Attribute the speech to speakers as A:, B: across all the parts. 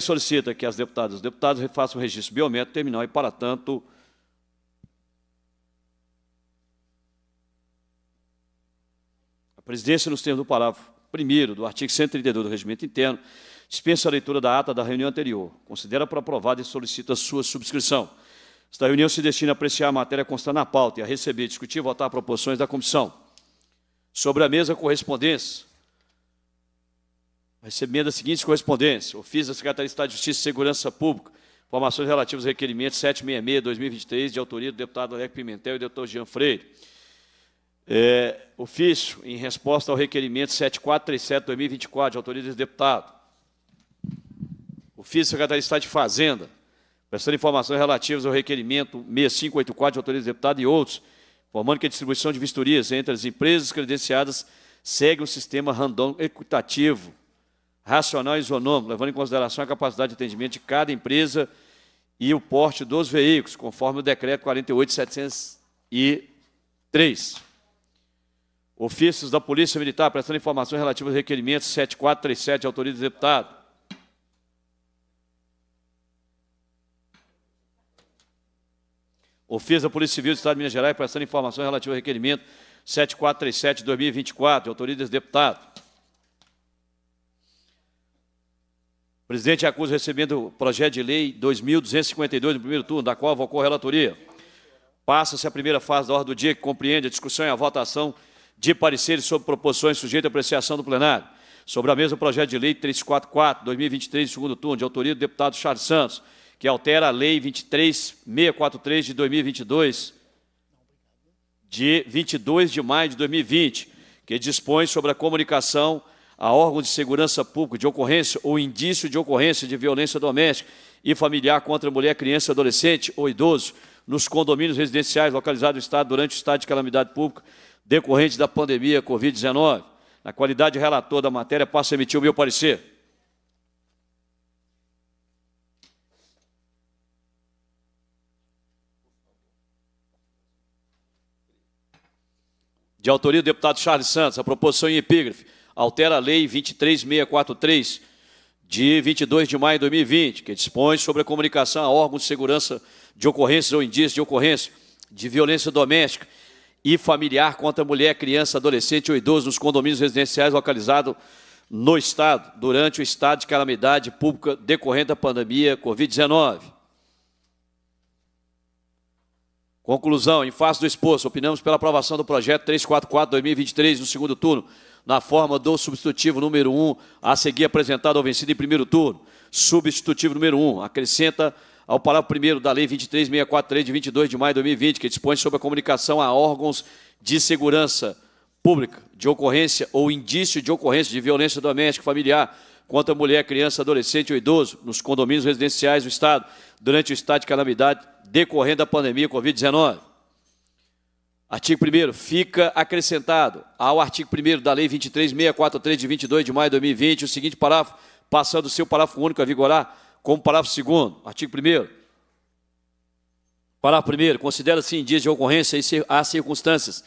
A: solicita que as deputadas e os deputados refaçam o registro biométrico terminal e, para tanto, a presidência, nos termos do parágrafo 1 do artigo 132 do Regimento Interno, dispensa a leitura da ata da reunião anterior, considera para aprovada e solicita sua subscrição. Esta reunião se destina a apreciar a matéria constante na pauta e a receber, discutir e votar proposições da comissão. Sobre a mesa correspondência, recebendo as seguintes correspondências. Ofício da Secretaria de Estado de Justiça e Segurança Pública. Informações relativas ao requerimento 766-2023, de autoria do deputado Alec Pimentel e do doutor Jean Freire. É, ofício em resposta ao requerimento 7437-2024, de autoria do deputado. Ofício da Secretaria de Estado de Fazenda, prestando informações relativas ao requerimento 6584, de autoria do deputado e outros, informando que a distribuição de vistorias entre as empresas credenciadas segue um sistema random equitativo, racional e isonômico, levando em consideração a capacidade de atendimento de cada empresa e o porte dos veículos, conforme o decreto 48703. Ofícios da Polícia Militar prestando informações relativas aos requerimentos 7437, autoria do deputado. Ofício da Polícia Civil do Estado de Minas Gerais prestando informações relativas ao requerimento 7437-2024, autoria do deputado. O presidente acusa o projeto de lei 2252 no primeiro turno, da qual avocou a relatoria. Passa-se a primeira fase da ordem do dia, que compreende a discussão e a votação de pareceres sobre proposições sujeitas à apreciação do plenário. Sobre a mesma projeto de lei 344, 2023, segundo turno, de autoria do deputado Charles Santos, que altera a lei 23643 de 2022, de 22 de maio de 2020, que dispõe sobre a comunicação a órgão de segurança pública de ocorrência ou indício de ocorrência de violência doméstica e familiar contra mulher, criança, adolescente ou idoso nos condomínios residenciais localizados no Estado durante o estado de calamidade pública decorrente da pandemia Covid-19. Na qualidade de relator da matéria, passo a emitir o meu parecer. De autoria do deputado Charles Santos, a proposição em epígrafe altera a Lei 23643, de 22 de maio de 2020, que dispõe sobre a comunicação a órgãos de segurança de ocorrências ou indícios de ocorrência de violência doméstica e familiar contra mulher, criança, adolescente ou idoso nos condomínios residenciais localizados no Estado, durante o estado de calamidade pública decorrente da pandemia Covid-19. Conclusão, em face do exposto, opinamos pela aprovação do projeto 344-2023 no segundo turno, na forma do substitutivo número 1, um, a seguir apresentado ao vencido em primeiro turno. Substitutivo número 1, um, acrescenta ao parágrafo 1 da Lei 23643, de 22 de maio de 2020, que dispõe sobre a comunicação a órgãos de segurança pública de ocorrência ou indício de ocorrência de violência doméstica familiar contra mulher, criança, adolescente ou idoso nos condomínios residenciais do Estado durante o estado de calamidade decorrendo da pandemia Covid-19. Artigo 1 fica acrescentado ao artigo 1 da Lei 23643 de 22 de maio de 2020 o seguinte parágrafo, passando o seu parágrafo único a vigorar como parágrafo 2 artigo 1 Parágrafo 1 considera-se em dias de ocorrência as circunstâncias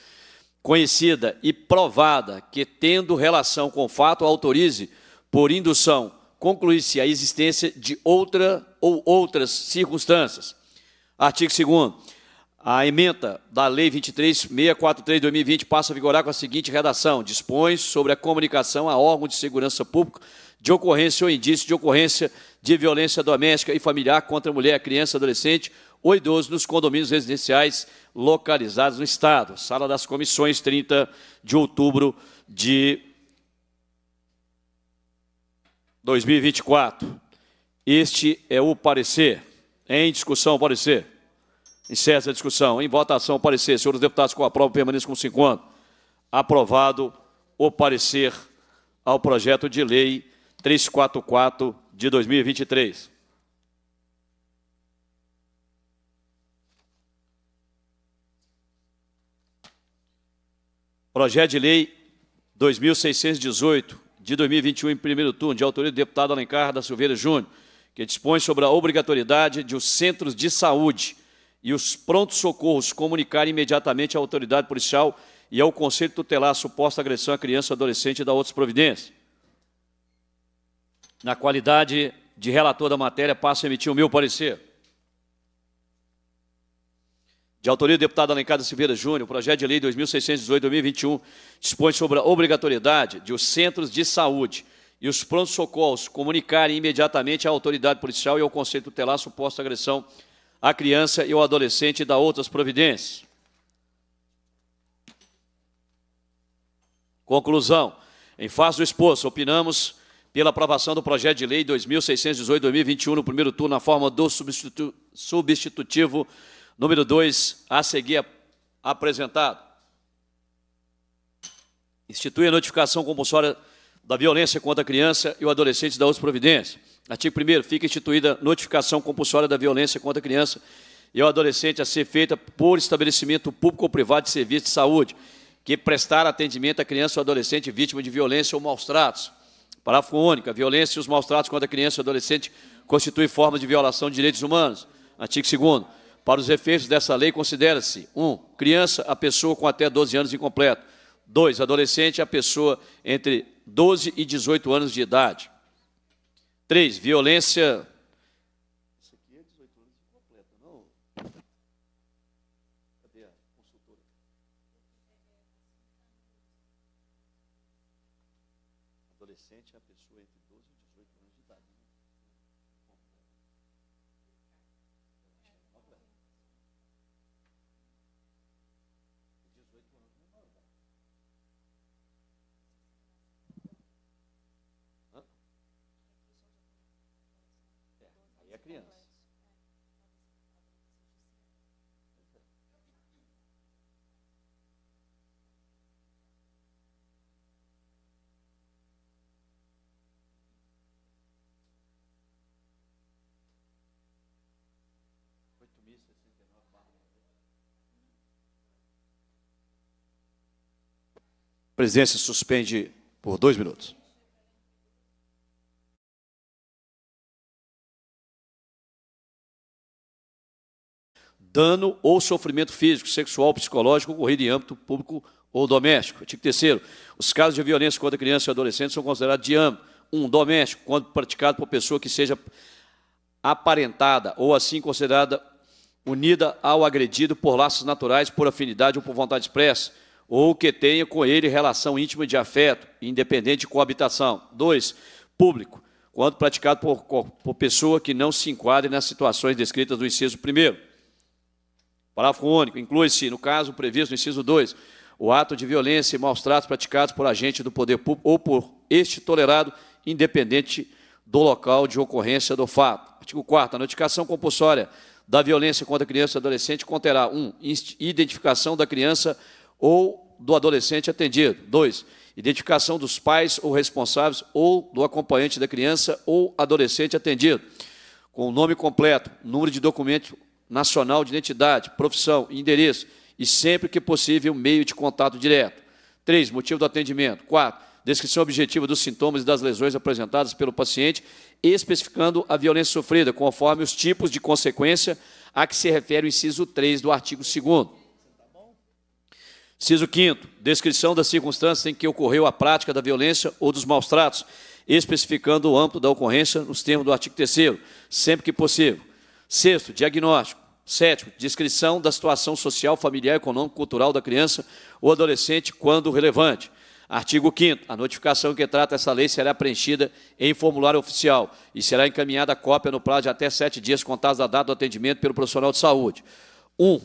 A: conhecida e provada que tendo relação com o fato autorize por indução concluir-se a existência de outra ou outras circunstâncias. Artigo 2 a emenda da Lei 23643 de 2020 passa a vigorar com a seguinte redação: dispõe sobre a comunicação a órgão de segurança pública de ocorrência ou indício de ocorrência de violência doméstica e familiar contra mulher, criança, adolescente ou idoso nos condomínios residenciais localizados no Estado. Sala das Comissões, 30 de outubro de 2024. Este é o parecer. Em discussão, o parecer. Encerra a discussão. Em votação, o parecer. Senhores deputados, com a prova, permaneçam com 50. Aprovado o parecer ao projeto de lei 344 de 2023. Projeto de lei 2618 de 2021, em primeiro turno, de autoria do deputado Alencar da Silveira Júnior, que dispõe sobre a obrigatoriedade de os centros de saúde e os prontos socorros comunicarem imediatamente à autoridade policial e ao conselho tutelar a suposta agressão à criança ou adolescente e dar outras providências. Na qualidade de relator da matéria, passo a emitir o meu parecer. De autoria do deputado Alencar da Silveira Júnior, o projeto de lei 2618-2021 dispõe sobre a obrigatoriedade de os centros de saúde e os prontos socorros comunicarem imediatamente à autoridade policial e ao conselho tutelar a suposta agressão a criança e o adolescente da outras providências. Conclusão. Em face do exposto, opinamos pela aprovação do projeto de lei 2618-2021 no primeiro turno na forma do substitu substitutivo número 2 a seguir apresentado. Institui a notificação compulsória da violência contra a criança e o adolescente da outras providências. Artigo 1 fica instituída notificação compulsória da violência contra a criança e o adolescente a ser feita por estabelecimento público ou privado de serviço de saúde, que prestar atendimento à criança ou adolescente vítima de violência ou maus-tratos. Parágrafo único. A violência e os maus-tratos contra a criança e adolescente constituem forma de violação de direitos humanos. Artigo 2 Para os efeitos dessa lei, considera-se 1. Um, criança, a pessoa com até 12 anos incompleto. 2. Adolescente, a pessoa entre 12 e 18 anos de idade. Três, violência criança. Oito sessenta e nove presidência suspende
B: por dois minutos. dano ou sofrimento
A: físico, sexual, psicológico ocorrido em âmbito público ou doméstico. Artigo 3 Os casos de violência contra criança e adolescente são considerados de âmbito 1. Um, doméstico, quando praticado por pessoa que seja aparentada ou assim considerada unida ao agredido por laços naturais, por afinidade ou por vontade expressa, ou que tenha com ele relação íntima de afeto, independente de coabitação. 2. Público, quando praticado por, por pessoa que não se enquadre nas situações descritas no inciso 1 Parágrafo único. Inclui-se, no caso previsto no inciso 2, o ato de violência e maus tratos praticados por agente do poder público ou por este tolerado, independente do local de ocorrência do fato. Artigo 4 A notificação compulsória da violência contra criança e adolescente conterá 1. Um, identificação da criança ou do adolescente atendido. 2. Identificação dos pais ou responsáveis ou do acompanhante da criança ou adolescente atendido, com o nome completo, número de documento nacional de identidade, profissão e endereço, e sempre que possível, meio de contato direto. 3. Motivo do atendimento. 4. Descrição objetiva dos sintomas e das lesões apresentadas pelo paciente, especificando a violência sofrida, conforme os tipos de consequência a que se refere o inciso 3 do artigo 2. Inciso 5. Descrição das circunstâncias em que ocorreu a prática da violência ou dos maus tratos, especificando o âmbito da ocorrência nos termos do artigo 3, sempre que possível. Sexto, diagnóstico. Sétimo, descrição da situação social, familiar, econômica, cultural da criança ou adolescente, quando relevante. Artigo 5 A notificação que trata essa lei será preenchida em formulário oficial e será encaminhada a cópia no prazo de até sete dias contados da data do atendimento pelo profissional de saúde. 1. Um,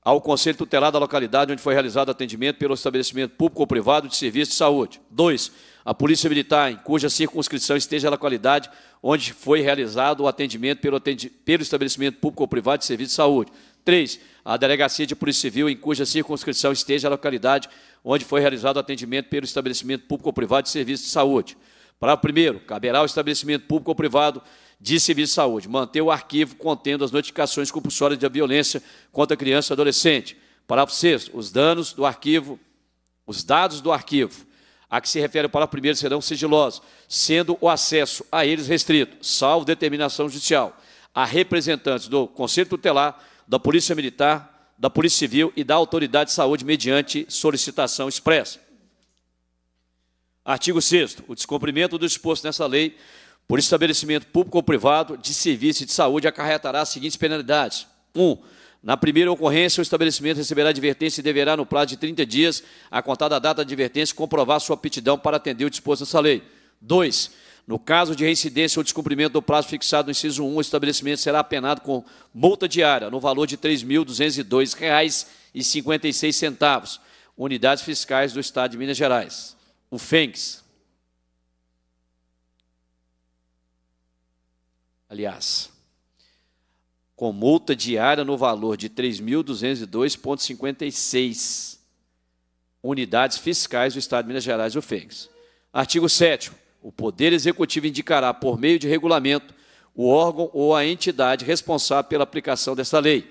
A: ao Conselho Tutelar da localidade onde foi realizado o atendimento pelo estabelecimento público ou privado de serviço de saúde. 2 a Polícia Militar, em cuja circunscrição esteja a qualidade onde foi realizado o atendimento pelo, atendi pelo estabelecimento público ou privado de serviço de saúde. 3. A Delegacia de Polícia Civil, em cuja circunscrição esteja a localidade onde foi realizado o atendimento pelo estabelecimento público ou privado de serviço de saúde. Parágrafo 1. Caberá ao estabelecimento público ou privado de serviço de saúde manter o arquivo contendo as notificações compulsórias de violência contra criança e adolescente. Parágrafo 6. Os danos do arquivo, os dados do arquivo a que se refere para o primeiro serão sigilosos, sendo o acesso a eles restrito, salvo determinação judicial, a representantes do Conselho Tutelar, da Polícia Militar, da Polícia Civil e da Autoridade de Saúde mediante solicitação expressa. Artigo 6 O descumprimento do disposto nessa lei por estabelecimento público ou privado de serviço de saúde acarretará as seguintes penalidades. 1. Um, na primeira ocorrência, o estabelecimento receberá advertência e deverá, no prazo de 30 dias, a contar da data da advertência, comprovar sua aptidão para atender o disposto dessa lei. 2. No caso de reincidência ou descumprimento do prazo fixado no inciso 1, o estabelecimento será apenado com multa diária no valor de R$ 3.202,56, unidades fiscais do Estado de Minas Gerais. O FENGS. Aliás, com multa diária no valor de 3.202,56 unidades fiscais do Estado de Minas Gerais e UFEGS. Artigo 7 o Poder Executivo indicará, por meio de regulamento, o órgão ou a entidade responsável pela aplicação desta lei.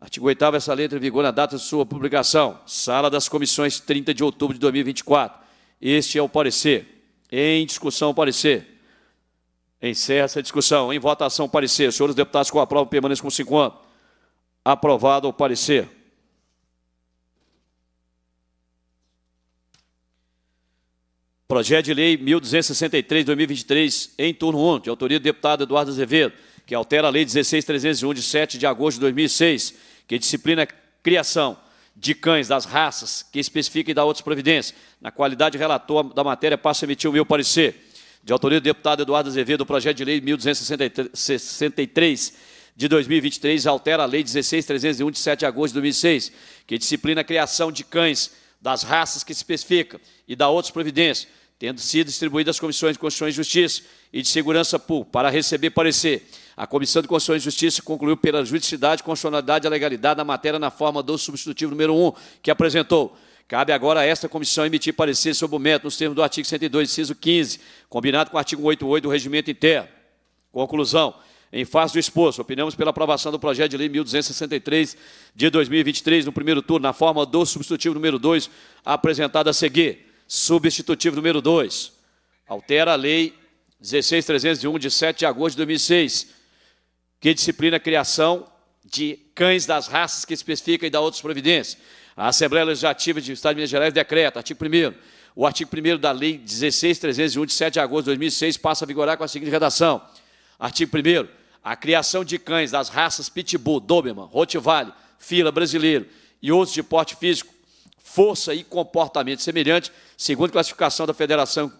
A: Artigo 8 essa lei entra em vigor na data de sua publicação. Sala das Comissões, 30 de outubro de 2024. Este é o parecer. Em discussão, o parecer. Encerra essa discussão. Em votação, parecer. Senhores deputados com prova, permaneçam com 50. Aprovado o parecer. Projeto de Lei 1263-2023, em turno 1, de autoria do deputado Eduardo Azevedo, que altera a Lei 16301, de 7 de agosto de 2006, que disciplina a criação de cães das raças, que especifica e dá outras providências. Na qualidade relator da matéria, passo a emitir o meu parecer de autoria do deputado Eduardo Azevedo, o projeto de lei 1263 de 2023 altera a lei 16301 de 7 de agosto de 2006, que disciplina a criação de cães das raças que especifica e da outras providências, tendo sido distribuídas às comissões de Constituição e Justiça e de Segurança Pública para receber parecer. A Comissão de Constituição e Justiça concluiu pela juridicidade, constitucionalidade e legalidade da matéria na forma do substitutivo número 1, que apresentou Cabe agora a esta comissão emitir parecer sobre o método nos termos do artigo 102, inciso 15, combinado com o artigo 88 do regimento interno. Conclusão. Em face do exposto, opinamos pela aprovação do projeto de lei 1263 de 2023 no primeiro turno, na forma do substitutivo número 2, apresentado a seguir. Substitutivo número 2. Altera a lei 16301 de 7 de agosto de 2006, que disciplina a criação de cães das raças que especifica e dá outras providências a Assembleia Legislativa do Estado de Minas Gerais decreta, artigo 1 o artigo 1 da Lei 16.301, de 7 de agosto de 2006, passa a vigorar com a seguinte redação. Artigo 1 a criação de cães das raças Pitbull, Doberman, Rottweiler, Fila brasileiro e outros de porte físico, força e comportamento semelhante, segundo classificação da Federação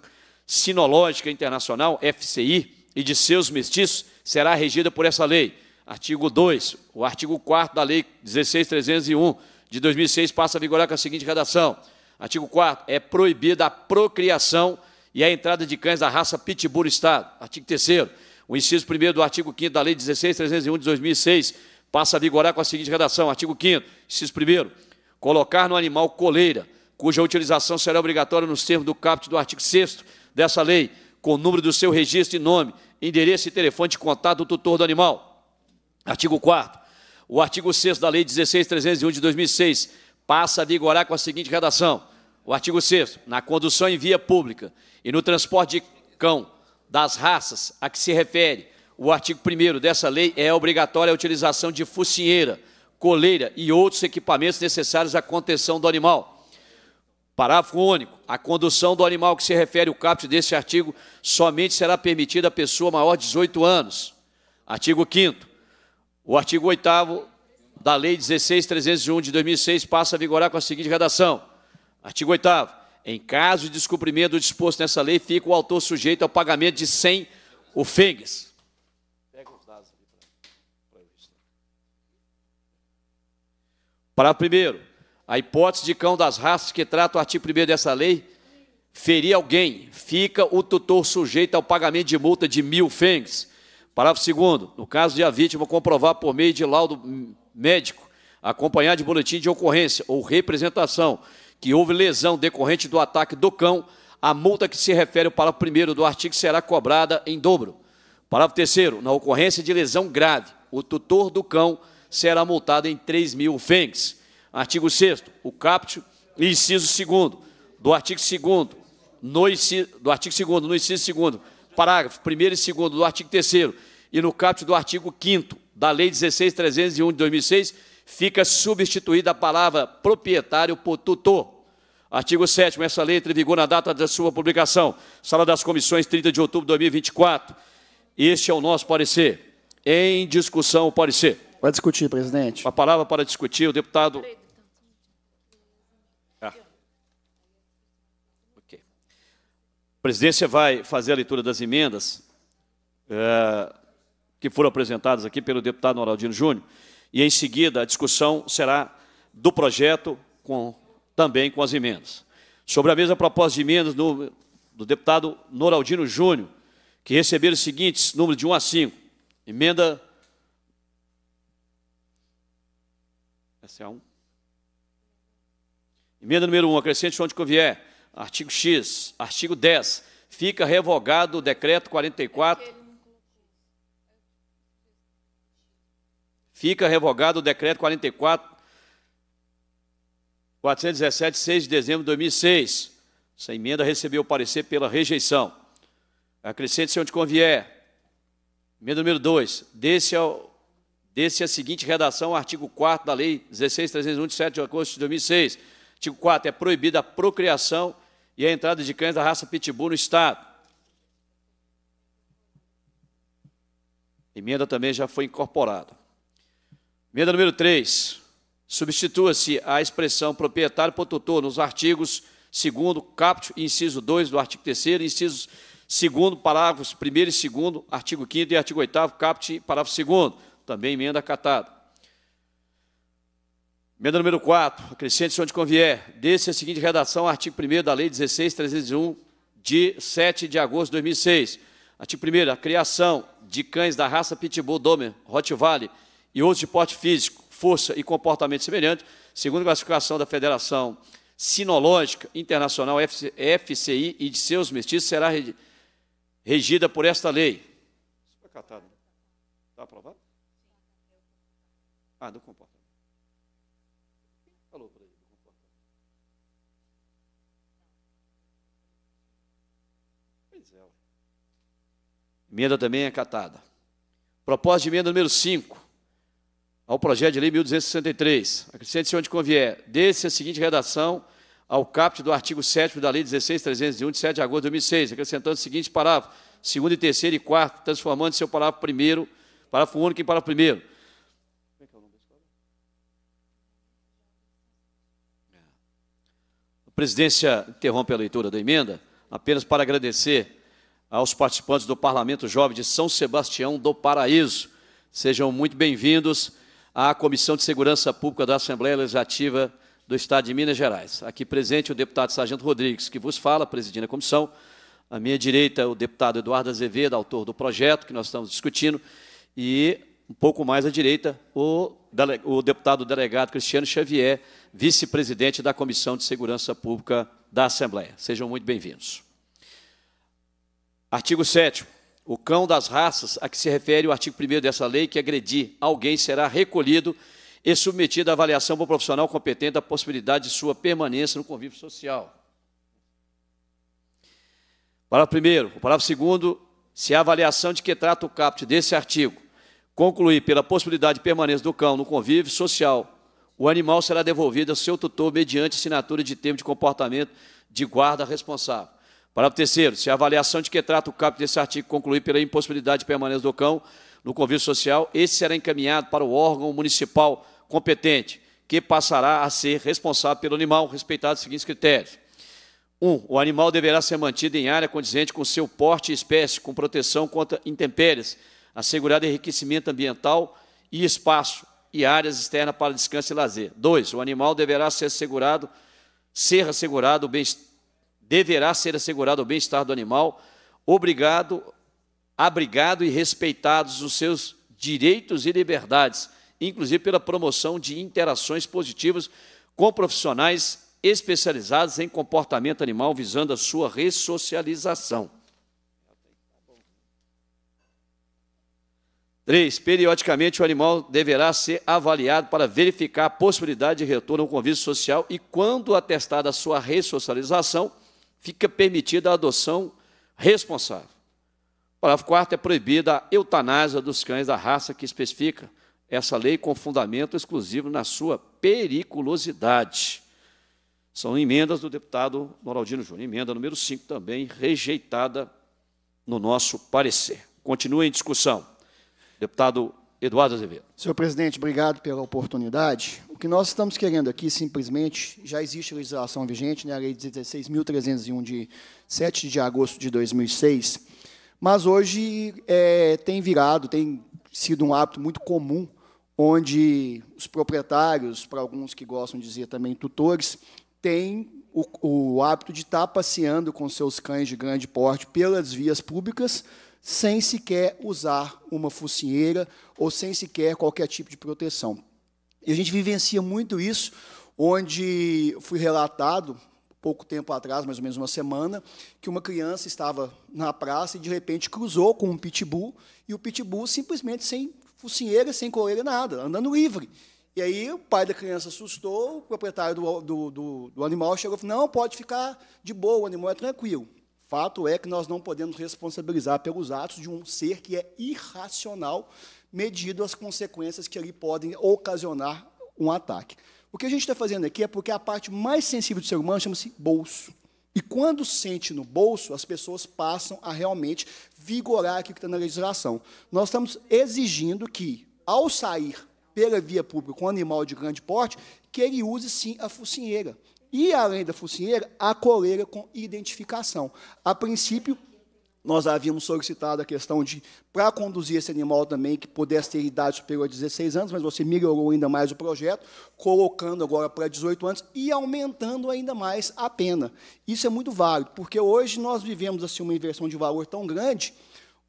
A: Sinológica Internacional, FCI, e de seus mestiços, será regida por essa lei. Artigo 2, o artigo 4 da Lei 16.301, de 2006 passa a vigorar com a seguinte redação. Artigo 4 é proibida a procriação e a entrada de cães da raça Pitbull no Estado. Artigo 3 o inciso 1 do artigo 5 da Lei 16.301 de 2006 passa a vigorar com a seguinte redação. Artigo 5 inciso 1 colocar no animal coleira, cuja utilização será obrigatória nos termos do caput do artigo 6 dessa lei, com o número do seu registro e nome, endereço e telefone de contato do tutor do animal. Artigo 4 o artigo 6 da Lei 16.301 de 2006 passa a vigorar com a seguinte redação. O artigo 6 na condução em via pública e no transporte de cão das raças a que se refere o artigo 1 dessa lei, é obrigatória a utilização de focinheira, coleira e outros equipamentos necessários à contenção do animal. Parágrafo único. A condução do animal que se refere o caput deste artigo somente será permitida a pessoa maior de 18 anos. Artigo 5 o artigo 8 da Lei 16.301 de 2006 passa a vigorar com a seguinte redação. Artigo 8 Em caso de descumprimento do disposto nessa lei, fica o autor sujeito ao pagamento de 100 Para o primeiro, A hipótese de cão das raças que trata o artigo 1 dessa lei ferir alguém, fica o tutor sujeito ao pagamento de multa de mil fengs. Parágrafo 2 no caso de a vítima comprovar por meio de laudo médico, acompanhado de boletim de ocorrência ou representação, que houve lesão decorrente do ataque do cão, a multa que se refere ao parágrafo 1 do artigo será cobrada em dobro. Parágrafo 3 na ocorrência de lesão grave, o tutor do cão será multado em 3 mil fengs. Artigo 6 o caput, inciso 2 do artigo 2 no, do artigo 2 no inciso 2 parágrafo 1 e 2 do artigo 3 e no caput do artigo 5 da Lei 16.301 de 2006, fica substituída a palavra proprietário por tutor. Artigo 7 essa lei entra em vigor na data da sua publicação. Sala das Comissões, 30 de outubro de 2024. Este é o nosso parecer. Em discussão, o parecer.
B: Vai discutir, presidente.
A: A palavra para discutir, o deputado... presidência vai fazer a leitura das emendas é, que foram apresentadas aqui pelo deputado Noraldino Júnior, e em seguida a discussão será do projeto com, também com as emendas. Sobre a mesma proposta de emendas do, do deputado Noraldino Júnior, que receberam os seguintes números de 1 a 5. Emenda. Essa é a 1. Emenda número 1, acrescente onde convier Artigo X, artigo 10. Fica revogado o decreto 44. É fica revogado o decreto 44 417, 6 de dezembro de 2006. Essa emenda recebeu parecer pela rejeição. Acrescente-se onde convier. Emenda número 2. Desse, desse a seguinte redação ao artigo 4 da Lei 16.301, de 7 de agosto de 2006. Artigo 4. É proibida a procriação e a entrada de cães da raça Pitbull no Estado. Emenda também já foi incorporada. Emenda número 3. Substitua-se a expressão proprietário por tutor nos artigos 2 capto, e inciso 2 do artigo 3 incisos 2 parágrafos 1 e 2 artigo 5 e artigo 8 caput, parágrafo 2 Também emenda acatada. Emenda número 4, acrescente onde convier. Desse a seguinte redação, artigo 1 da Lei 16.301, de 7 de agosto de 2006. Artigo 1 a criação de cães da raça Pitbull, Doberman, Rottweiler e outros de porte físico, força e comportamento semelhante, segundo a classificação da Federação Sinológica Internacional FCI e de seus mestiços, será regida por esta lei. Está né? aprovado? Ah, do comportamento. Falou para ele. Pois é. Emenda também é catada. Proposta de emenda número 5 ao projeto de lei 1263. Acrescente-se onde convier. Desse a seguinte redação ao caput do artigo 7 da Lei 16.301, de 7 de agosto de 2006, acrescentando o seguinte parágrafo, segundo e terceiro e quarto, transformando seu parágrafo primeiro, parágrafo único em parágrafo primeiro presidência interrompe a leitura da emenda apenas para agradecer aos participantes do Parlamento Jovem de São Sebastião do Paraíso. Sejam muito bem-vindos à Comissão de Segurança Pública da Assembleia Legislativa do Estado de Minas Gerais. Aqui presente o deputado Sargento Rodrigues, que vos fala, presidindo a comissão. À minha direita, o deputado Eduardo Azevedo, autor do projeto que nós estamos discutindo. E um pouco mais à direita, o, o deputado delegado Cristiano Xavier, vice-presidente da Comissão de Segurança Pública da Assembleia. Sejam muito bem-vindos. Artigo 7 O cão das raças a que se refere o artigo 1 dessa lei, que agredir alguém será recolhido e submetido à avaliação por profissional competente da possibilidade de sua permanência no convívio social. Parágrafo 1 O parágrafo 2 se a avaliação de que trata o caput desse artigo concluir pela possibilidade de permanência do cão no convívio social o animal será devolvido ao seu tutor mediante assinatura de termo de comportamento de guarda responsável. Parágrafo terceiro, se a avaliação de que trata o caput desse artigo concluir pela impossibilidade de permanência do cão no convívio social, esse será encaminhado para o órgão municipal competente, que passará a ser responsável pelo animal, respeitados os seguintes critérios. 1. Um, o animal deverá ser mantido em área condizente com seu porte e espécie, com proteção contra intempéries, assegurado enriquecimento ambiental e espaço, e áreas externas para descanso e lazer. Dois, O animal deverá ser assegurado, ser assegurado bem deverá ser assegurado o bem-estar do animal, obrigado, abrigado e respeitados os seus direitos e liberdades, inclusive pela promoção de interações positivas com profissionais especializados em comportamento animal visando a sua ressocialização. 3. Periodicamente, o animal deverá ser avaliado para verificar a possibilidade de retorno ao convívio social e, quando atestada a sua ressocialização, fica permitida a adoção responsável. parágrafo 4 é proibida a eutanásia dos cães da raça que especifica essa lei com fundamento exclusivo na sua periculosidade. São emendas do deputado Noraldino Júnior. Emenda número 5 também, rejeitada no nosso parecer. Continua em discussão. Deputado Eduardo Azevedo.
B: Senhor presidente, obrigado pela oportunidade. O que nós estamos querendo aqui, simplesmente, já existe legislação vigente, né, a Lei 16.301, de 7 de agosto de 2006, mas hoje é, tem virado, tem sido um hábito muito comum, onde os proprietários, para alguns que gostam de dizer também tutores, têm o, o hábito de estar passeando com seus cães de grande porte pelas vias públicas, sem sequer usar uma focinheira ou sem sequer qualquer tipo de proteção. E a gente vivencia muito isso, onde fui relatado, pouco tempo atrás, mais ou menos uma semana, que uma criança estava na praça e de repente cruzou com um pitbull, e o pitbull simplesmente sem focinheira, sem coleira, nada, andando livre. E aí o pai da criança assustou, o proprietário do, do, do, do animal chegou e falou, não, pode ficar de boa, o animal é tranquilo. Fato é que nós não podemos responsabilizar pelos atos de um ser que é irracional, medido as consequências que ali podem ocasionar um ataque. O que a gente está fazendo aqui é porque a parte mais sensível do ser humano chama-se bolso. E quando sente no bolso, as pessoas passam a realmente vigorar aquilo que está na legislação. Nós estamos exigindo que, ao sair pela via pública com um animal de grande porte, que ele use sim a focinheira. E, além da focinheira, a coleira com identificação. A princípio, nós havíamos solicitado a questão de, para conduzir esse animal também, que pudesse ter idade superior a 16 anos, mas você melhorou ainda mais o projeto, colocando agora para 18 anos e aumentando ainda mais a pena. Isso é muito válido, porque hoje nós vivemos assim uma inversão de valor tão grande,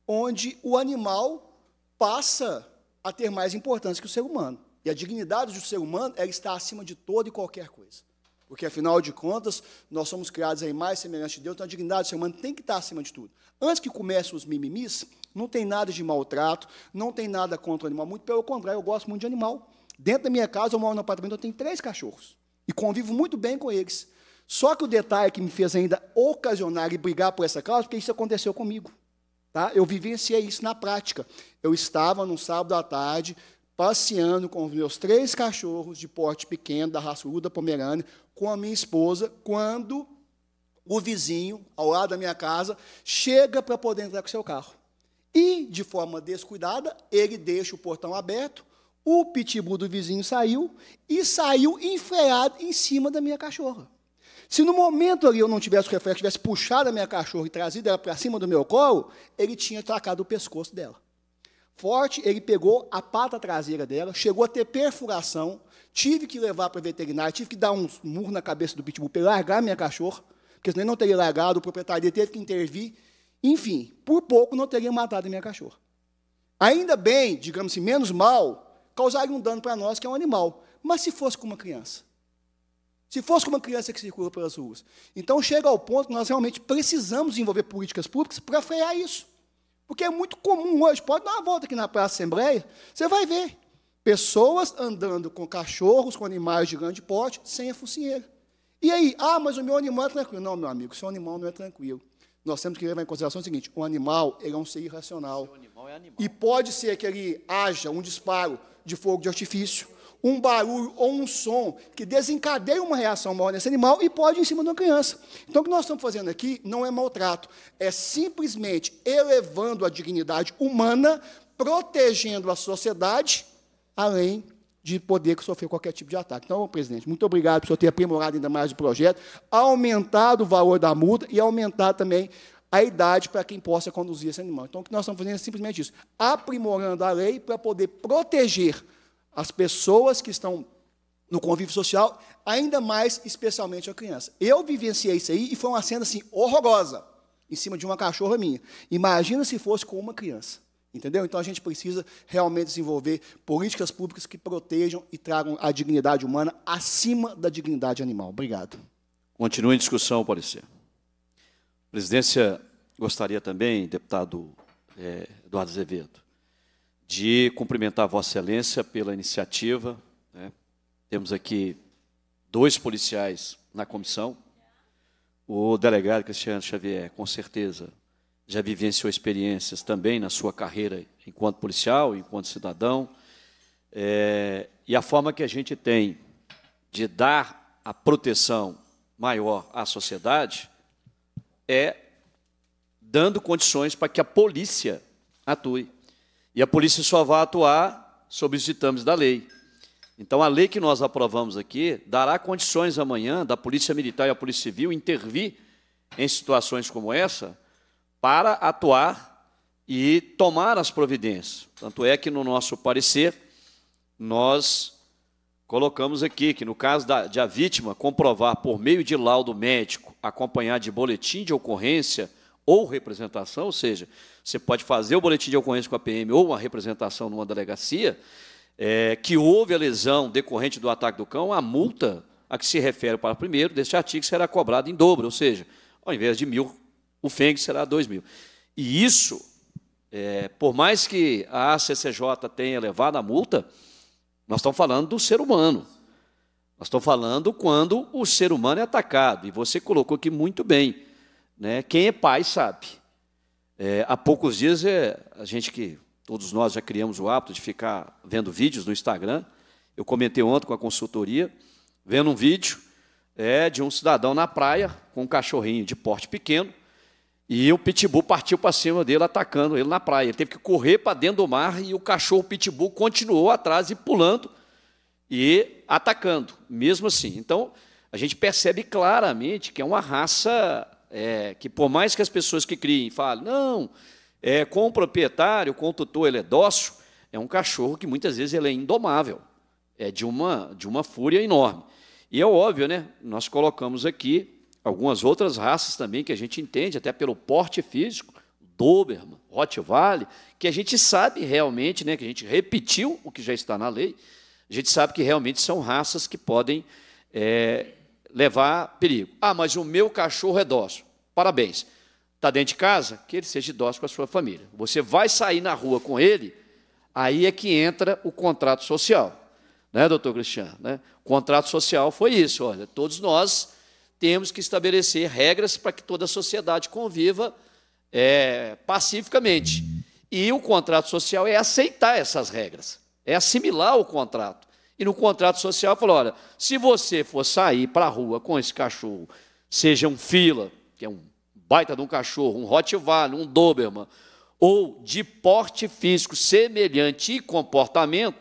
B: onde o animal passa a ter mais importância que o ser humano. E a dignidade do ser humano é está acima de toda e qualquer coisa. Porque, afinal de contas, nós somos criados à imagem semelhante de Deus, então a dignidade do ser humano tem que estar acima de tudo. Antes que comecem os mimimis, não tem nada de maltrato, não tem nada contra o animal, muito pelo contrário, eu gosto muito de animal. Dentro da minha casa, eu moro no apartamento, eu tenho três cachorros. E convivo muito bem com eles. Só que o detalhe que me fez ainda ocasionar e brigar por essa causa, porque isso aconteceu comigo. Tá? Eu vivenciei isso na prática. Eu estava num sábado à tarde passeando com os meus três cachorros de porte pequeno, da raça Uda Pomerânia, com a minha esposa quando o vizinho, ao lado da minha casa, chega para poder entrar com o seu carro. E, de forma descuidada, ele deixa o portão aberto, o pitbull do vizinho saiu e saiu enfreado em cima da minha cachorra. Se no momento ali eu não tivesse o reflexo, tivesse puxado a minha cachorra e trazido ela para cima do meu colo, ele tinha atacado o pescoço dela. Forte, ele pegou a pata traseira dela, chegou a ter perfuração, Tive que levar para veterinário, tive que dar um murro na cabeça do pitbull para largar minha cachorra, porque senão ele não teria largado, o proprietário teve que intervir. Enfim, por pouco não teria matado a minha cachorra. Ainda bem, digamos assim, menos mal, causaria um dano para nós, que é um animal. Mas se fosse com uma criança? Se fosse com uma criança que circula pelas ruas? Então chega ao ponto que nós realmente precisamos desenvolver políticas públicas para frear isso. Porque é muito comum hoje, pode dar uma volta aqui na Praça Assembleia, você vai ver pessoas andando com cachorros, com animais de grande porte, sem a focinheira. E aí, ah, mas o meu animal é tranquilo. Não, meu amigo, seu animal não é tranquilo. Nós temos que levar em consideração o seguinte: o animal ele é um ser irracional. Animal é animal. E pode ser que ele haja um disparo de fogo de artifício, um barulho ou um som que desencadeie uma reação maior nesse animal e pode ir em cima de uma criança. Então, o que nós estamos fazendo aqui não é maltrato, é simplesmente elevando a dignidade humana, protegendo a sociedade além de poder sofrer qualquer tipo de ataque. Então, presidente, muito obrigado por o senhor ter aprimorado ainda mais o projeto, aumentado o valor da multa e aumentado também a idade para quem possa conduzir esse animal. Então, o que nós estamos fazendo é simplesmente isso, aprimorando a lei para poder proteger as pessoas que estão no convívio social, ainda mais, especialmente a criança. Eu vivenciei isso aí e foi uma cena assim horrorosa em cima de uma cachorra minha. Imagina se fosse com uma criança. Entendeu? Então a gente precisa realmente desenvolver políticas públicas que protejam e tragam a dignidade humana acima da dignidade animal. Obrigado.
A: Continua em discussão o parecer. presidência gostaria também, deputado é, Eduardo Azevedo, de cumprimentar Vossa Excelência pela iniciativa. Né? Temos aqui dois policiais na comissão. O delegado Cristiano Xavier, com certeza, já vivenciou experiências também na sua carreira enquanto policial, enquanto cidadão, é, e a forma que a gente tem de dar a proteção maior à sociedade é dando condições para que a polícia atue. E a polícia só vai atuar sob os ditames da lei. Então, a lei que nós aprovamos aqui dará condições amanhã da Polícia Militar e a Polícia Civil intervir em situações como essa, para atuar e tomar as providências. Tanto é que, no nosso parecer, nós colocamos aqui que, no caso da, de a vítima comprovar por meio de laudo médico, acompanhado de boletim de ocorrência ou representação, ou seja, você pode fazer o boletim de ocorrência com a PM ou uma representação numa delegacia, é, que houve a lesão decorrente do ataque do cão, a multa a que se refere para o primeiro deste artigo será cobrada em dobro, ou seja, ao invés de mil o FENG será 2 mil. E isso, é, por mais que a ACCJ tenha elevado a multa, nós estamos falando do ser humano. Nós estamos falando quando o ser humano é atacado. E você colocou aqui muito bem. Né? Quem é pai sabe. É, há poucos dias, é, a gente que todos nós já criamos o hábito de ficar vendo vídeos no Instagram. Eu comentei ontem com a consultoria, vendo um vídeo é, de um cidadão na praia com um cachorrinho de porte pequeno e o pitbull partiu para cima dele, atacando ele na praia. Ele teve que correr para dentro do mar e o cachorro pitbull continuou atrás e pulando e atacando, mesmo assim. Então, a gente percebe claramente que é uma raça é, que, por mais que as pessoas que criem falem, não, é, com o proprietário, com o tutor, ele é dócil, é um cachorro que muitas vezes ele é indomável, é de uma, de uma fúria enorme. E é óbvio, né? Nós colocamos aqui algumas outras raças também que a gente entende, até pelo porte físico, Doberman, Rottweiler, que a gente sabe realmente, né, que a gente repetiu o que já está na lei, a gente sabe que realmente são raças que podem é, levar perigo. Ah, mas o meu cachorro é dócil. Parabéns. Está dentro de casa? Que ele seja dócil com a sua família. Você vai sair na rua com ele, aí é que entra o contrato social. Né, doutor Cristiano? Né? O contrato social foi isso. Olha, todos nós temos que estabelecer regras para que toda a sociedade conviva é, pacificamente. E o contrato social é aceitar essas regras, é assimilar o contrato. E no contrato social falou: olha, se você for sair para a rua com esse cachorro, seja um fila, que é um baita de um cachorro, um Rottweiler, um Doberman, ou de porte físico semelhante e comportamento,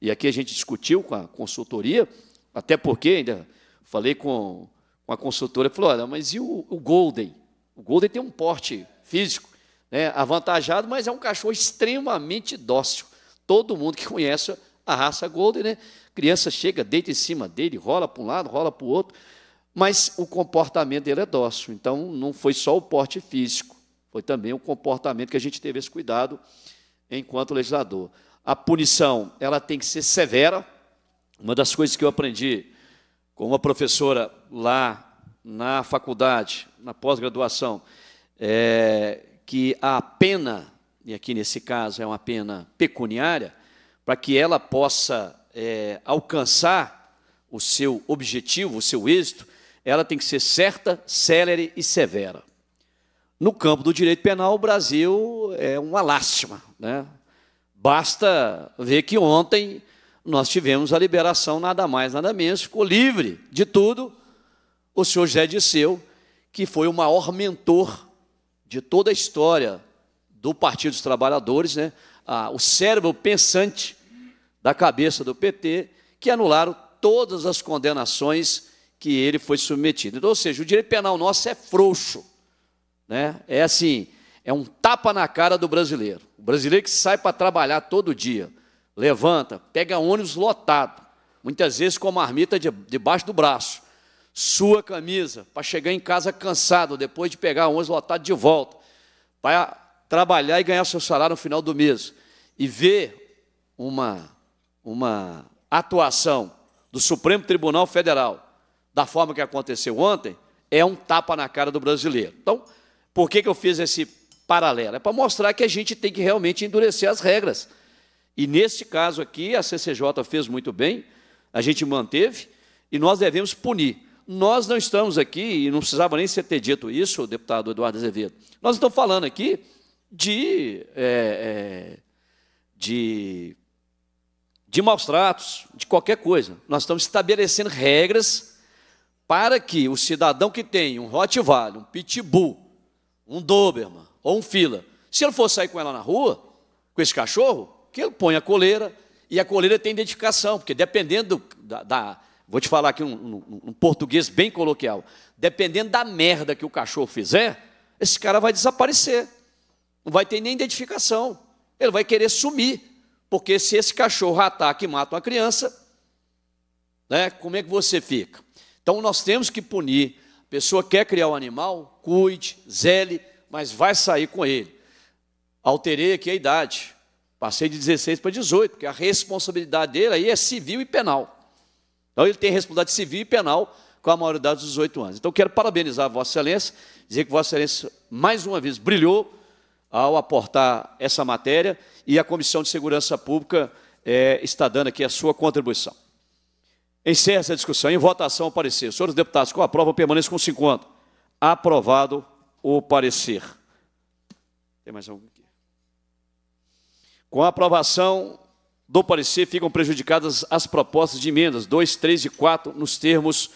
A: e aqui a gente discutiu com a consultoria, até porque ainda falei com uma consultora falou: olha, mas e o, o Golden? O Golden tem um porte físico né, avantajado, mas é um cachorro extremamente dócil. Todo mundo que conhece a raça Golden, né? Criança chega, deita em cima dele, rola para um lado, rola para o outro, mas o comportamento dele é dócil. Então, não foi só o porte físico, foi também o comportamento que a gente teve esse cuidado enquanto legislador. A punição, ela tem que ser severa. Uma das coisas que eu aprendi com uma professora lá na faculdade, na pós-graduação, é, que a pena, e aqui nesse caso é uma pena pecuniária, para que ela possa é, alcançar o seu objetivo, o seu êxito, ela tem que ser certa, célere e severa. No campo do direito penal, o Brasil é uma lástima. Né? Basta ver que ontem nós tivemos a liberação, nada mais, nada menos, ficou livre de tudo o senhor José Disseu, que foi o maior mentor de toda a história do Partido dos Trabalhadores, né? Ah, o cérebro pensante da cabeça do PT, que anularam todas as condenações que ele foi submetido. Então, ou seja, o direito penal nosso é frouxo, né? é assim, é um tapa na cara do brasileiro. O brasileiro que sai para trabalhar todo dia, levanta, pega ônibus lotado, muitas vezes com a marmita de, debaixo do braço, sua camisa, para chegar em casa cansado, depois de pegar ônibus lotado de volta, para trabalhar e ganhar seu salário no final do mês. E ver uma, uma atuação do Supremo Tribunal Federal da forma que aconteceu ontem, é um tapa na cara do brasileiro. Então, por que, que eu fiz esse paralelo? É para mostrar que a gente tem que realmente endurecer as regras e neste caso aqui, a CCJ fez muito bem, a gente manteve e nós devemos punir. Nós não estamos aqui, e não precisava nem ser ter dito isso, deputado Eduardo Azevedo, nós estamos falando aqui de, é, é, de, de maus tratos, de qualquer coisa. Nós estamos estabelecendo regras para que o cidadão que tem um Rottweiler, um Pitbull, um Doberman ou um Fila, se ele for sair com ela na rua, com esse cachorro, que ele põe a coleira e a coleira tem identificação, porque dependendo da, da vou te falar aqui um, um, um, português bem coloquial, dependendo da merda que o cachorro fizer, esse cara vai desaparecer, não vai ter nem identificação, ele vai querer sumir, porque se esse cachorro ataca e mata uma criança, né, como é que você fica? Então nós temos que punir, a pessoa quer criar um animal, cuide, zele, mas vai sair com ele. Alterei aqui a idade, Passei de 16 para 18, porque a responsabilidade dele aí é civil e penal. Então ele tem responsabilidade civil e penal com a maioridade dos 18 anos. Então quero parabenizar Vossa Excelência, dizer que Vossa Excelência mais uma vez brilhou ao aportar essa matéria e a Comissão de Segurança Pública é, está dando aqui a sua contribuição. Encerra essa discussão. Em votação, o parecer. Senhores deputados, com a prova, permaneço com 50. Aprovado o parecer. Tem mais algum? Com a aprovação do parecer, ficam prejudicadas as propostas de emendas 2, 3 e 4, nos termos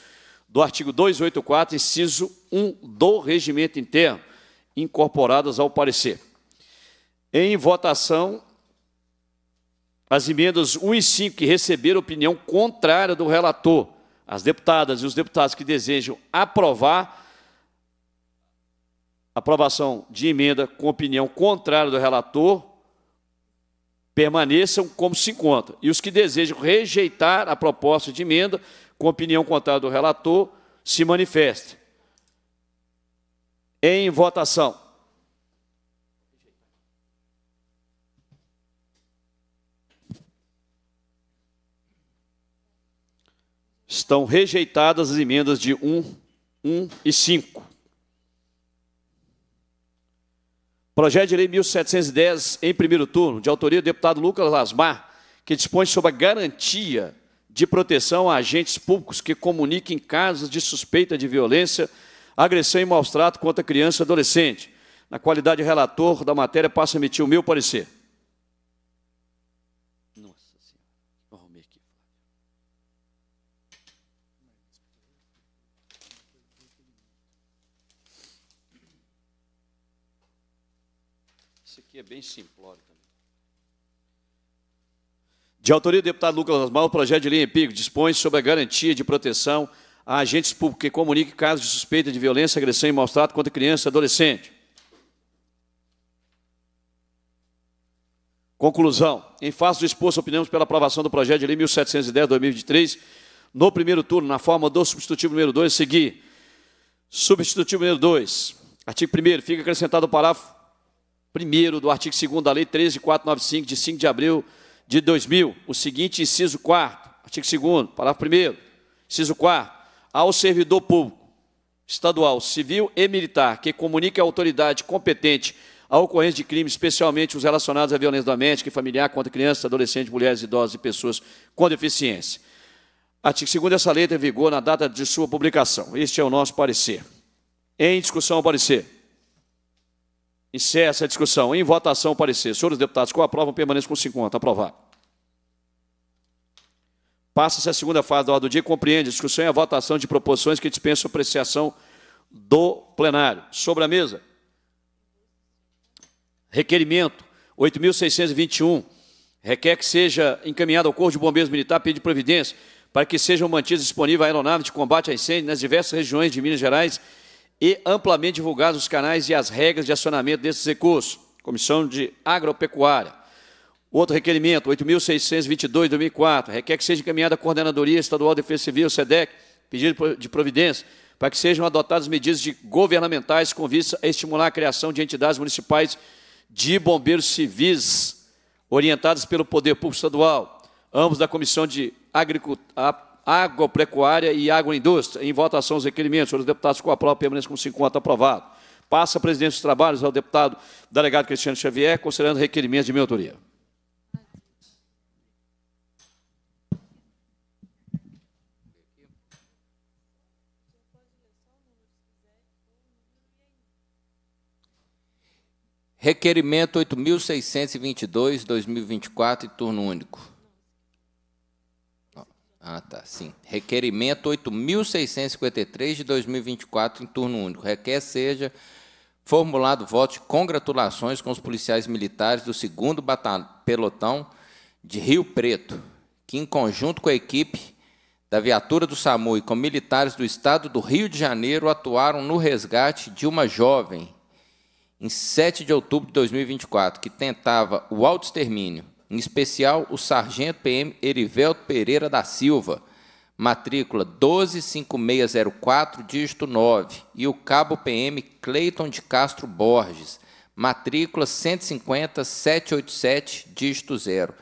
A: do artigo 284, inciso 1 do regimento interno, incorporadas ao parecer. Em votação, as emendas 1 e 5, que receberam opinião contrária do relator, as deputadas e os deputados que desejam aprovar aprovação de emenda com opinião contrária do relator, permaneçam como se encontram. E os que desejam rejeitar a proposta de emenda, com opinião contrária do relator, se manifestem. Em votação. Estão rejeitadas as emendas de 1, 1 e 5. Projeto de Lei 1710, em primeiro turno, de autoria do deputado Lucas Lasmar, que dispõe sobre a garantia de proteção a agentes públicos que comuniquem casos de suspeita de violência, agressão e maus-trato contra criança e adolescente. Na qualidade de relator da matéria, passo a emitir o meu parecer. bem simplório também. De autoria do deputado Lucas Osmar, o projeto de lei em empírico dispõe sobre a garantia de proteção a agentes públicos que comuniquem casos de suspeita de violência, agressão e maus-trato contra criança e adolescente. Conclusão. Em face do exposto, opinamos pela aprovação do projeto de lei 1710-2023, no primeiro turno, na forma do substitutivo número 2, seguir. Substitutivo número 2. Artigo 1 Fica acrescentado o parágrafo 1 do artigo 2 da Lei 13495, de 5 de abril de 2000, o seguinte inciso 4, artigo 2, parágrafo 1, inciso 4, ao servidor público estadual, civil e militar que comunique à autoridade competente a ocorrência de crimes, especialmente os relacionados à violência doméstica e familiar contra crianças, adolescentes, mulheres, idosas e pessoas com deficiência. Artigo 2 dessa lei tem vigor na data de sua publicação. Este é o nosso parecer. Em discussão, o parecer. Encerra essa discussão. Em votação, parecer. Senhores deputados, com aprovam, permaneçam com 50. Aprovado. Passa-se a segunda fase da ordem do dia compreende a discussão e é a votação de proposições que dispensam apreciação do plenário. Sobre a mesa. Requerimento 8.621. Requer que seja encaminhado ao Corpo de Bombeiros Militar pedido providência para que sejam mantidas disponíveis aeronaves de combate a incêndio nas diversas regiões de Minas Gerais e amplamente divulgados os canais e as regras de acionamento desses recursos. Comissão de Agropecuária. Outro requerimento, 8.622, 2004, requer que seja encaminhada à Coordenadoria Estadual de Defesa Civil, SEDEC, pedido de providência, para que sejam adotadas medidas de governamentais com vista a estimular a criação de entidades municipais de bombeiros civis, orientadas pelo Poder Público Estadual, ambos da Comissão de Agricultura agropecuária e agroindústria. Em votação os requerimentos. Senhores deputados, com a prova permanece com se encontra aprovado. Passa a presidência dos trabalhos ao deputado delegado Cristiano Xavier, considerando requerimentos de minha autoria.
C: Requerimento 8.622, 2024, turno único. Ah, tá, sim. Requerimento 8.653 de 2024, em turno único. Requer seja formulado voto de congratulações com os policiais militares do 2 Batalhão Pelotão de Rio Preto, que, em conjunto com a equipe da viatura do SAMU e com militares do estado do Rio de Janeiro, atuaram no resgate de uma jovem em 7 de outubro de 2024, que tentava o autoextermínio em especial o sargento PM Erivelto Pereira da Silva, matrícula 125604, dígito 9, e o cabo PM Cleiton de Castro Borges, matrícula 150787, dígito 0,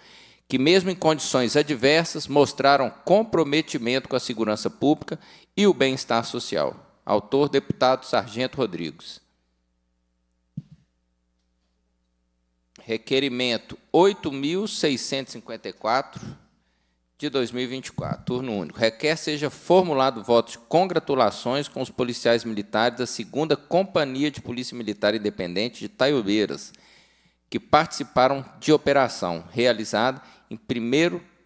C: que mesmo em condições adversas mostraram comprometimento com a segurança pública e o bem-estar social. Autor deputado Sargento Rodrigues. Requerimento 8.654 de 2024, turno único. Requer seja formulado voto de congratulações com os policiais militares da 2 Companhia de Polícia Militar Independente de Taiobeiras, que participaram de operação realizada em 1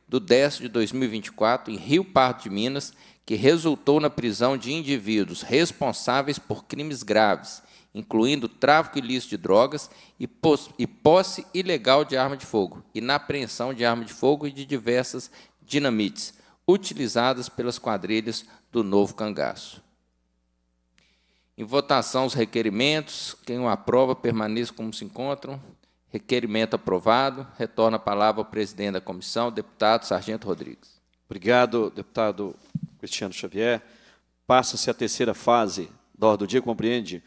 C: de 10 de 2024 em Rio Pardo de Minas, que resultou na prisão de indivíduos responsáveis por crimes graves incluindo tráfico ilícito de drogas e, e posse ilegal de arma de fogo, e na apreensão de arma de fogo e de diversas dinamites utilizadas pelas quadrilhas do novo cangaço. Em votação, os requerimentos. Quem o aprova, permaneça como se encontram. Requerimento aprovado. Retorna a palavra ao presidente
A: da comissão, deputado Sargento Rodrigues. Obrigado, deputado Cristiano Xavier. Passa-se a terceira fase da ordem do dia, compreende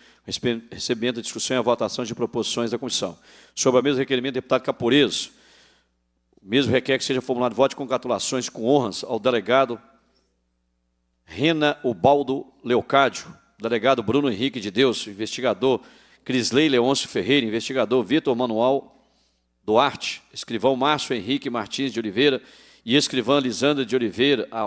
A: recebendo a discussão e a votação de proposições da comissão. Sobre a mesma requerimento, deputado Capurez o mesmo requer que seja formulado voto de congratulações com honras ao delegado Rena Ubaldo Leocádio, delegado Bruno Henrique de Deus, investigador Crisley Leôncio Ferreira, investigador Vitor Manuel Duarte, escrivão Márcio Henrique Martins de Oliveira e escrivã Lisandra de Oliveira, a,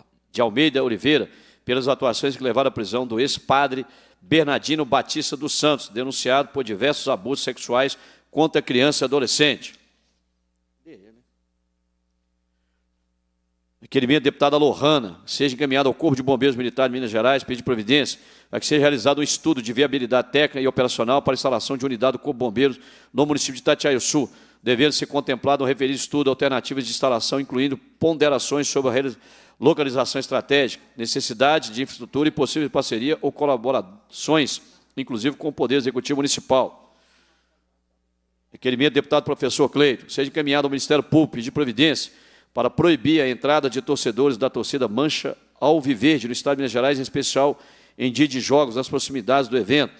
A: a, de Almeida Oliveira, pelas atuações que levaram à prisão do ex-padre Bernardino Batista dos Santos, denunciado por diversos abusos sexuais contra criança e adolescente. Requerimento da deputada Lohana, seja encaminhado ao Corpo de Bombeiros Militar de Minas Gerais, pedir providência, para que seja realizado um estudo de viabilidade técnica e operacional para a instalação de unidade do Corpo de Bombeiros no município de Sul. devendo ser contemplado um referido estudo alternativas de instalação, incluindo ponderações sobre a realização localização estratégica, necessidade de infraestrutura e possível parceria ou colaborações, inclusive com o Poder Executivo Municipal. Requerimento do deputado professor Cleito, seja encaminhado ao Ministério Público de Providência para proibir a entrada de torcedores da torcida Mancha Alviverde no Estado de Minas Gerais, em especial em dia de jogos nas proximidades do evento,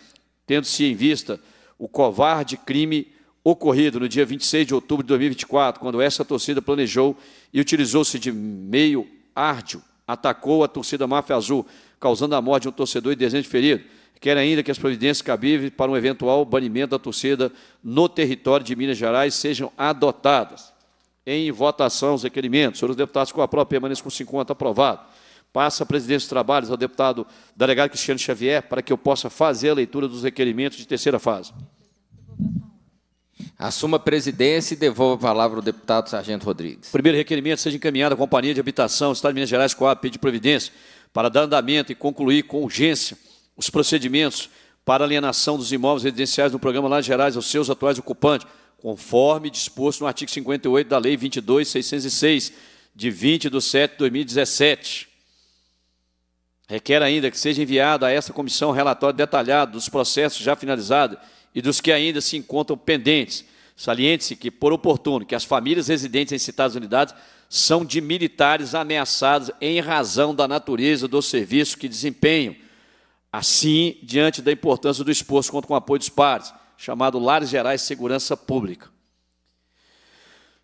A: tendo-se em vista o covarde crime ocorrido no dia 26 de outubro de 2024, quando essa torcida planejou e utilizou-se de meio Árdio atacou a torcida Máfia Azul, causando a morte de um torcedor e dezenas de feridos. Quer ainda que as providências cabíveis para um eventual banimento da torcida no território de Minas Gerais sejam adotadas. Em votação, os requerimentos. Senhores deputados, com a própria permanência com 50 aprovado. Passa a presidência dos trabalhos ao deputado delegado Cristiano Xavier para que eu possa fazer a leitura dos requerimentos de terceira fase. Assuma a presidência e devolva a palavra ao deputado Sargento Rodrigues. Primeiro requerimento seja encaminhado à Companhia de Habitação do Estado de Minas Gerais com a de providência para dar andamento e concluir com urgência os procedimentos para alienação dos imóveis residenciais no programa Lá Gerais aos seus atuais ocupantes, conforme disposto no artigo 58 da Lei 22.606, de 20 de setembro de 2017. Requer ainda que seja enviado a esta comissão relatório detalhado dos processos já finalizados e dos que ainda se encontram pendentes. Saliente-se que, por oportuno, que as famílias residentes em citadas unidades são de militares ameaçados em razão da natureza do serviço que desempenham. Assim, diante da importância do esposo quanto com o apoio dos pares, chamado Lares Gerais Segurança Pública.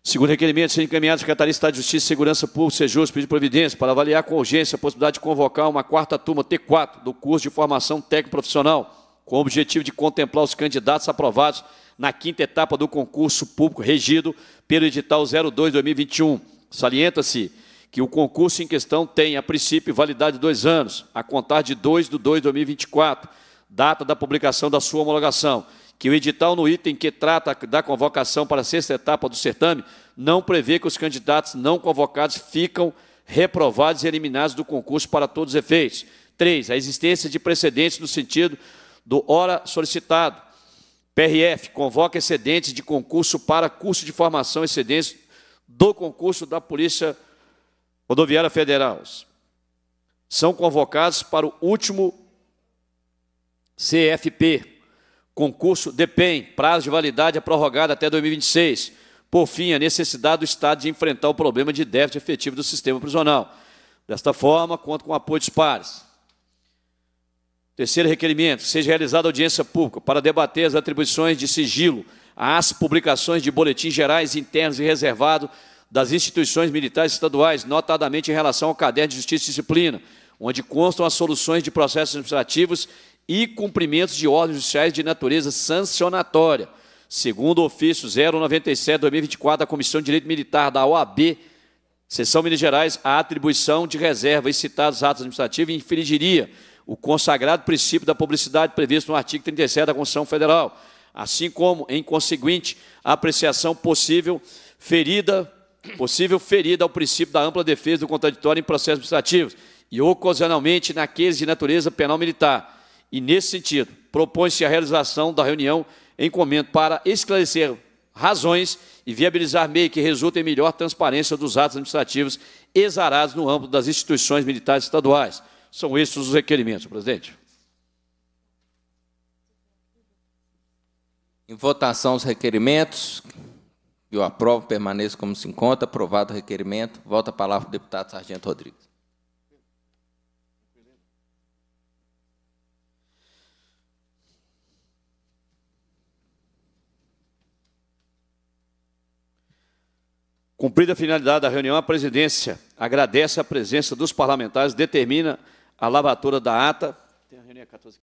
A: Segundo requerimento, ser encaminhado à Secretaria de Estado de Justiça e Segurança Pública, SEJUS, pedir providência para avaliar com urgência a possibilidade de convocar uma quarta turma T4 do curso de formação técnico profissional com o objetivo de contemplar os candidatos aprovados na quinta etapa do concurso público regido pelo edital 02-2021. Salienta-se que o concurso em questão tem, a princípio, validade de dois anos, a contar de 2 de 2 de 2024, data da publicação da sua homologação, que o edital no item que trata da convocação para a sexta etapa do certame não prevê que os candidatos não convocados ficam reprovados e eliminados do concurso para todos os efeitos. 3. A existência de precedentes no sentido do hora solicitado. PRF convoca excedentes de concurso para curso de formação excedentes do concurso da Polícia Rodoviária Federal. São convocados para o último CFP, concurso DEPEN, prazo de validade é prorrogado até 2026. Por fim, a necessidade do Estado de enfrentar o problema de déficit efetivo do sistema prisional. Desta forma, conto com o apoio dos pares. Terceiro requerimento: seja realizada audiência pública para debater as atribuições de sigilo às publicações de boletins gerais internos e reservados das instituições militares estaduais, notadamente em relação ao caderno de justiça e disciplina, onde constam as soluções de processos administrativos e cumprimentos de ordens judiciais de natureza sancionatória. Segundo o ofício 097-2024 da Comissão de Direito Militar da OAB, Seção Minas Gerais, a atribuição de reserva e citados atos administrativos infringiria o consagrado princípio da publicidade previsto no artigo 37 da Constituição Federal, assim como, em conseguinte, a apreciação possível ferida, possível ferida ao princípio da ampla defesa do contraditório em processos administrativos e ocasionalmente naqueles de natureza penal militar. E, nesse sentido, propõe-se a realização da reunião em comento para esclarecer razões e viabilizar meio que resulte em melhor transparência dos atos administrativos exarados no âmbito das instituições militares estaduais. São esses os requerimentos, presidente.
C: Em votação os requerimentos. Eu aprovo, permaneço como se encontra. Aprovado o requerimento. Volta a palavra ao deputado Sargento Rodrigues.
A: Cumprida a finalidade da reunião, a presidência agradece a presença dos parlamentares, determina a lavatura da ata. Tem a reunião 14